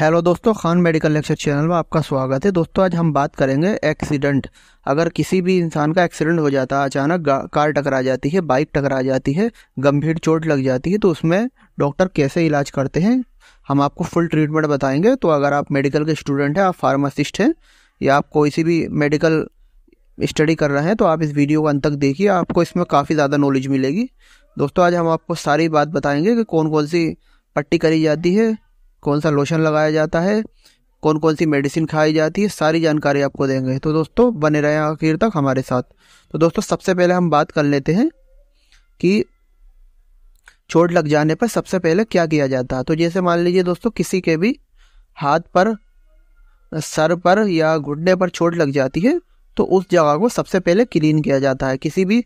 hello दोस्तों Khan medical lecture channel में आपका स्वागत है दोस्तों आज हम बात करेंगे एक्सीडेंट अगर किसी भी इंसान का एक्सीडेंट हो जाता है अचानक कार टकरा जाती है बाइक टकरा जाती है गंभीर चोट लग जाती है तो उसमें डॉक्टर कैसे इलाज करते हैं हम आपको फुल ट्रीटमेंट बताएंगे तो अगर आप मेडिकल के स्टूडेंट हैं आप फार्मासिस्ट हैं या आप कोई सी भी मेडिकल स्टडी कर रहे हैं तो आप इस वीडियो को अंत तक देखिए आपको इसमें काफ़ी ज़्यादा नॉलेज मिलेगी दोस्तों आज हम आपको सारी बात बताएंगे कि कौन कौन सी पट्टी करी जाती है कौन सा लोशन लगाया जाता है कौन कौन सी मेडिसिन खाई जाती है सारी जानकारी आपको देंगे तो दोस्तों बने रहे आखिर तक हमारे साथ तो दोस्तों सबसे पहले हम बात कर लेते हैं कि चोट लग जाने पर सबसे पहले क्या किया जाता है तो जैसे मान लीजिए दोस्तों किसी के भी हाथ पर सर पर या घुटने पर चोट लग जाती है तो उस जगह को सबसे पहले क्लीन किया जाता है किसी भी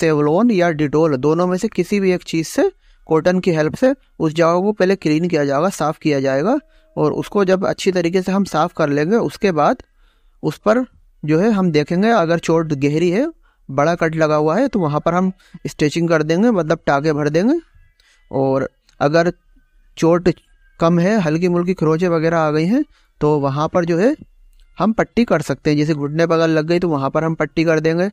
सेवलोन या डिटोल दोनों में से किसी भी एक चीज़ से कॉटन की हेल्प से उस जगह को पहले क्लीन किया जाएगा साफ़ किया जाएगा और उसको जब अच्छी तरीके से हम साफ़ कर लेंगे उसके बाद उस पर जो है हम देखेंगे अगर चोट गहरी है बड़ा कट लगा हुआ है तो वहाँ पर हम स्ट्रेचिंग कर देंगे मतलब टाके भर देंगे और अगर चोट कम है हल्की मुल्की खरोचे वगैरह आ गई हैं तो वहाँ पर जो है हम पट्टी कर सकते हैं जैसे घुटने पर अगर लग गई तो वहाँ पर हम पट्टी कर देंगे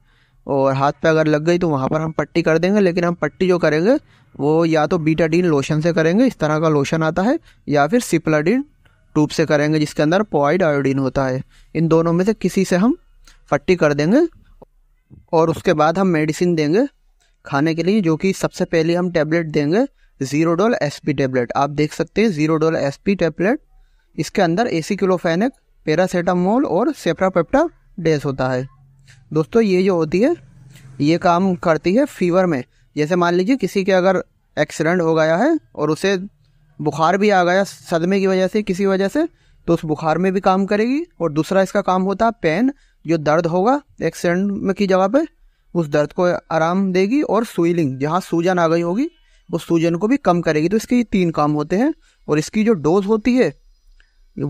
और हाथ पे अगर लग गई तो वहाँ पर हम पट्टी कर देंगे लेकिन हम पट्टी जो करेंगे वो या तो बीटाडीन लोशन से करेंगे इस तरह का लोशन आता है या फिर सिप्लाडीन ट्यूब से करेंगे जिसके अंदर पोइड आयोडीन होता है इन दोनों में से किसी से हम पट्टी कर देंगे और उसके बाद हम मेडिसिन देंगे खाने के लिए जो कि सबसे पहले हम टैबलेट देंगे ज़ीरो डोल एस पी टैबलेट आप देख सकते हैं ज़ीरो डोल एस पी टैबलेट इसके अंदर एसी किलोफेनिक पैरासीटामोल और सेफ्रापेप्टा डेस होता है दोस्तों ये जो होती है ये काम करती है फीवर में जैसे मान लीजिए किसी के अगर एक्सीडेंट हो गया है और उसे बुखार भी आ गया सदमे की वजह से किसी वजह से तो उस बुखार में भी काम करेगी और दूसरा इसका काम होता है पेन जो दर्द होगा एक्सीडेंट में की जगह पर उस दर्द को आराम देगी और सुइलिंग जहाँ सूजन आ गई होगी उस सूजन को भी कम करेगी तो इसके ये तीन काम होते हैं और इसकी जो डोज होती है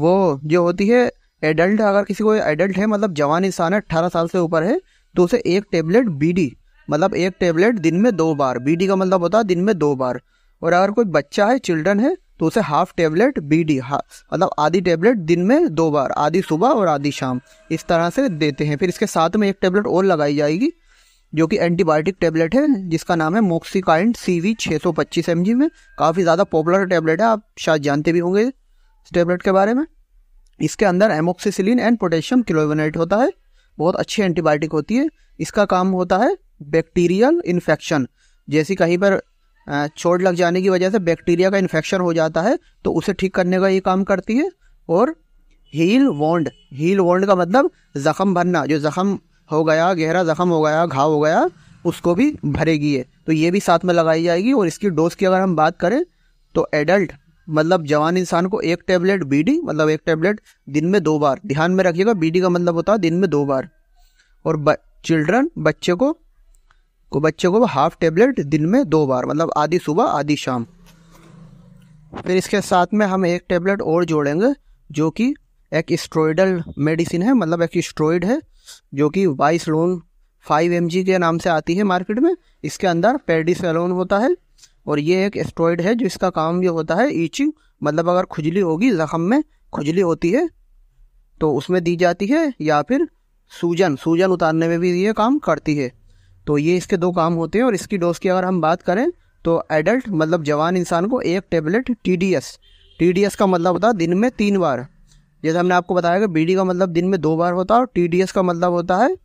वो जो होती है एडल्ट अगर किसी को एडल्ट है मतलब जवान इंसान है अट्ठारह साल से ऊपर है तो उसे एक टेबलेट बी मतलब एक टेबलेट दिन में दो बार बी का मतलब होता है दिन में दो बार और अगर कोई बच्चा है चिल्ड्रन है तो उसे हाफ टेबलेट बी डी मतलब आधी टेबलेट दिन में दो बार आधी सुबह और आधी शाम इस तरह से देते हैं फिर इसके साथ में एक टेबलेट और लगाई जाएगी जो कि एंटीबायोटिक टेबलेट है जिसका नाम है मोक्सिकाइंड सी वी छः सौ पच्चीस एम जी में काफ़ी ज़्यादा पॉपुलर टेबलेट है आप शायद जानते भी होंगे इस टेबलेट के बारे में इसके अंदर एमोक्सिसिलिन एंड पोटेशियम क्लोविनेट होता है बहुत अच्छी एंटीबायोटिक होती है इसका काम होता है बैक्टीरियल इन्फेक्शन जैसे कहीं पर चोट लग जाने की वजह से बैक्टीरिया का इन्फेक्शन हो जाता है तो उसे ठीक करने का ये काम करती है और हील वॉन्ड हील वॉन्ड का मतलब जख्म भरना जो ज़ख़म हो गया गहरा जख्म हो गया घाव हो गया उसको भी भरेगी है तो ये भी साथ में लगाई जाएगी और इसकी डोज़ की अगर हम बात करें तो एडल्ट मतलब जवान इंसान को एक टैबलेट बीडी मतलब एक टैबलेट दिन में दो बार ध्यान में रखिएगा बीडी का मतलब होता है दिन में दो बार और ब, चिल्ड्रन बच्चे को को बच्चे को हाफ टेबलेट दिन में दो बार मतलब आधी सुबह आधी शाम फिर इसके साथ में हम एक टेबलेट और जोड़ेंगे जो कि एक स्ट्रोइडल मेडिसिन है मतलब एक स्ट्रोइड है जो कि वाइस लोन फाइव एम के नाम से आती है मार्केट में इसके अंदर पेडिसलोन होता है और ये एक एस्ट्रॉयड है जो इसका काम भी होता है ईचिंग मतलब अगर खुजली होगी जख्म में खुजली होती है तो उसमें दी जाती है या फिर सूजन सूजन उतारने में भी ये काम करती है तो ये इसके दो काम होते हैं और इसकी डोज की अगर हम बात करें तो एडल्ट मतलब जवान इंसान को एक tablet T D S T D S का मतलब होता है दिन में तीन बार जैसे हमने आपको बताया कि बी डी का मतलब दिन में दो बार होता है और टी डी एस का मतलब होता है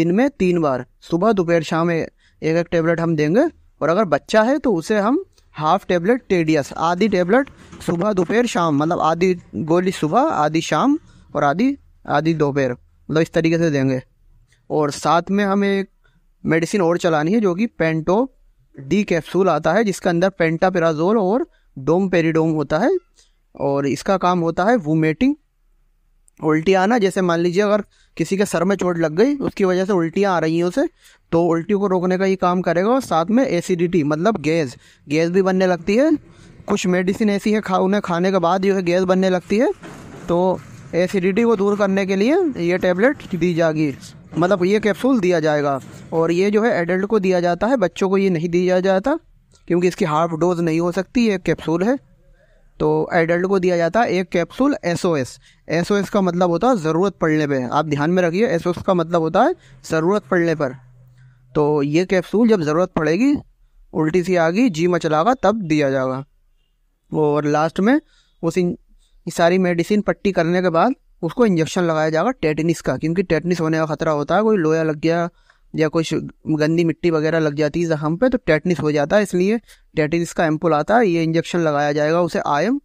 दिन में तीन बार सुबह दोपहर शाम एक एक टेबलेट हम देंगे और अगर बच्चा है तो उसे हम हाफ टेबलेट टेडियस आधी टेबलेट सुबह दोपहर शाम मतलब आधी गोली सुबह आधी शाम और आधी आधी दोपहर मतलब इस तरीके से देंगे और साथ में हमें एक मेडिसिन और चलानी है जो कि पेंटो डी कैप्सूल आता है जिसका अंदर पेंटापेराजोल और डोम पेरीडोम होता है और इसका काम होता है वोमेटिंग उल्टी आना जैसे मान लीजिए अगर किसी के सर में चोट लग गई उसकी वजह से उल्टियाँ आ रही हैं उसे तो उल्टियों को रोकने का ये काम करेगा और साथ में एसिडिटी मतलब गैस गैस भी बनने लगती है कुछ मेडिसिन ऐसी है खा उन्हें खाने के बाद जो है गैस बनने लगती है तो एसिडिटी को दूर करने के लिए ये टेबलेट दी जाएगी मतलब ये कैप्सूल दिया जाएगा और ये जो है एडल्ट को दिया जाता है बच्चों को ये नहीं दिया जाता क्योंकि इसकी हाफ डोज नहीं हो सकती ये कैप्सूल है तो एडल्ट को दिया जाता है एक capsule S O S S O S का मतलब होता है ज़रूरत पड़ने पे आप ध्यान में रखिए एस ओ एस का मतलब होता है ज़रूरत पड़ने पर तो ये कैप्सूल जब ज़रूरत पड़ेगी उल्टी सी आ गई जी मचलागा तब दिया जाएगा और लास्ट में उस सारी मेडिसिन पट्टी करने के बाद उसको इंजेक्शन लगाया जाएगा टेटनिस का क्योंकि टेटनिस होने का ख़तरा होता है कोई लोया लग गया या कुछ गंदी मिट्टी वगैरह लग जाती है जख्म पे तो टेटनिस हो जाता है इसलिए टेटनिस का एम्पुल आता है ये इंजेक्शन लगाया जाएगा उसे आयम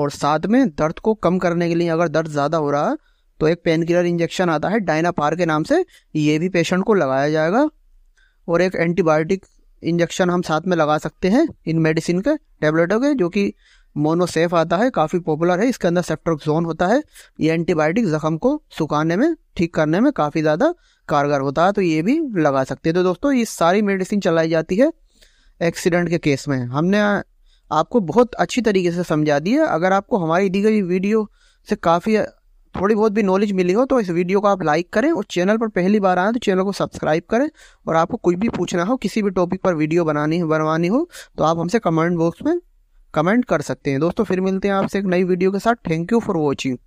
और साथ में दर्द को कम करने के लिए अगर दर्द ज़्यादा हो रहा है तो एक पेन किलर इंजेक्शन आता है डायनापार के नाम से ये भी पेशेंट को लगाया जाएगा और एक एंटीबायोटिक इंजेक्शन हम साथ में लगा सकते हैं इन मेडिसिन के टेबलेटों के जो कि मोनोसेफ आता है काफ़ी पॉपुलर है इसके अंदर सेप्ट्रोक्सोन होता है ये एंटीबायोटिक ज़ख्म को सुखाने में ठीक करने में काफ़ी ज़्यादा कारगर होता है तो ये भी लगा सकते हैं तो दोस्तों ये सारी मेडिसिन चलाई जाती है एक्सीडेंट के केस में हमने आपको बहुत अच्छी तरीके से समझा दी है अगर आपको हमारी दी गई वीडियो से काफ़ी थोड़ी बहुत भी नॉलेज मिली हो तो इस वीडियो को आप लाइक करें और चैनल पर पहली बार आए तो चैनल को सब्सक्राइब करें और आपको कुछ भी पूछना हो किसी भी टॉपिक पर वीडियो बनानी बनवानी हो तो आप हमसे कमेंट बॉक्स में कमेंट कर सकते हैं दोस्तों फिर मिलते हैं आपसे एक नई वीडियो के साथ थैंक यू फॉर वॉचिंग